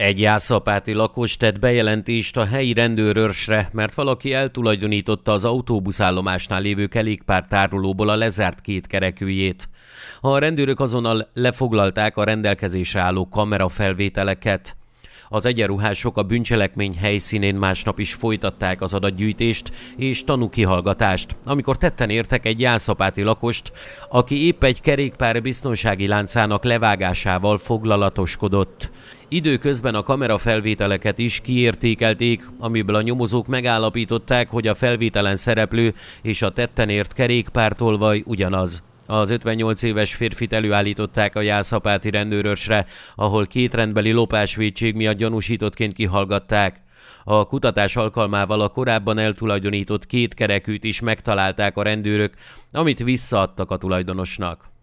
Egy jászapáti lakos tett bejelentést a helyi rendőrőrsre, mert valaki eltulajdonította az autóbuszállomásnál lévő tárolóból a lezárt két kerekűjét. A rendőrök azonnal lefoglalták a rendelkezésre álló kamerafelvételeket. Az egyenruhások a bűncselekmény helyszínén másnap is folytatták az adatgyűjtést és kihallgatást, amikor tetten értek egy jászapáti lakost, aki épp egy kerékpár biztonsági láncának levágásával foglalatoskodott. Időközben a kamerafelvételeket is kiértékelték, amiből a nyomozók megállapították, hogy a felvételen szereplő és a tettenért kerékpártolvaj ugyanaz. Az 58 éves férfit előállították a Jászapáti rendőrösre, ahol két rendbeli lopásvédség miatt gyanúsítottként kihallgatták. A kutatás alkalmával a korábban eltulajdonított két kerekűt is megtalálták a rendőrök, amit visszaadtak a tulajdonosnak.